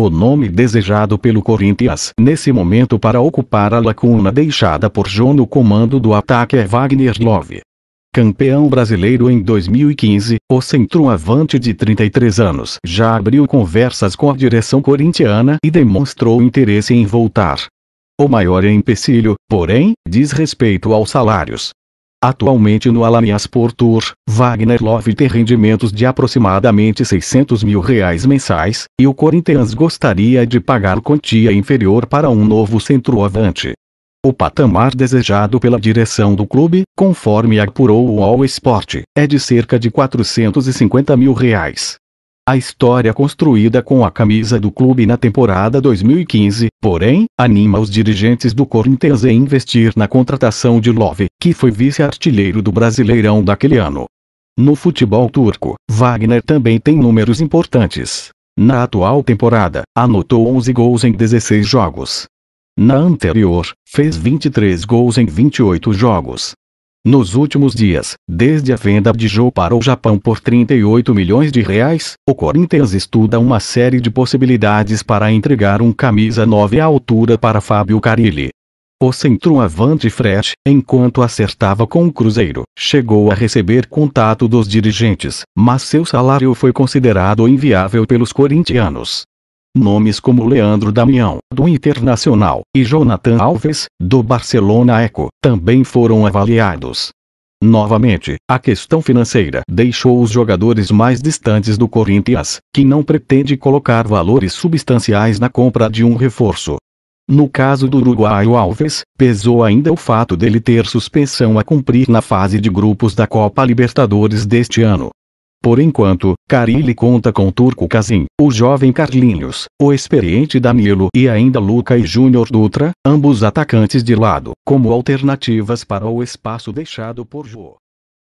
o nome desejado pelo Corinthians nesse momento para ocupar a lacuna deixada por João no comando do ataque é Wagner Love. Campeão brasileiro em 2015, o centroavante de 33 anos já abriu conversas com a direção corintiana e demonstrou interesse em voltar. O maior é empecilho, porém, diz respeito aos salários. Atualmente no Alanias Portur, Wagner Love tem rendimentos de aproximadamente 600 mil reais mensais, e o Corinthians gostaria de pagar quantia inferior para um novo centroavante. O patamar desejado pela direção do clube, conforme apurou o All Sport, é de cerca de 450 mil reais a história construída com a camisa do clube na temporada 2015, porém, anima os dirigentes do Corinthians a investir na contratação de Love, que foi vice-artilheiro do Brasileirão daquele ano. No futebol turco, Wagner também tem números importantes. Na atual temporada, anotou 11 gols em 16 jogos. Na anterior, fez 23 gols em 28 jogos. Nos últimos dias, desde a venda de Jô para o Japão por 38 milhões de reais, o Corinthians estuda uma série de possibilidades para entregar um camisa 9 à altura para Fábio Carilli. O centroavante Fred, enquanto acertava com o Cruzeiro, chegou a receber contato dos dirigentes, mas seu salário foi considerado inviável pelos corintianos. Nomes como Leandro Damião, do Internacional, e Jonathan Alves, do Barcelona Eco, também foram avaliados. Novamente, a questão financeira deixou os jogadores mais distantes do Corinthians, que não pretende colocar valores substanciais na compra de um reforço. No caso do uruguaio Alves, pesou ainda o fato dele ter suspensão a cumprir na fase de grupos da Copa Libertadores deste ano. Por enquanto, Carilli conta com Turco Casim, o jovem Carlinhos, o experiente Danilo e ainda Luca e Júnior Dutra, ambos atacantes de lado, como alternativas para o espaço deixado por Jô.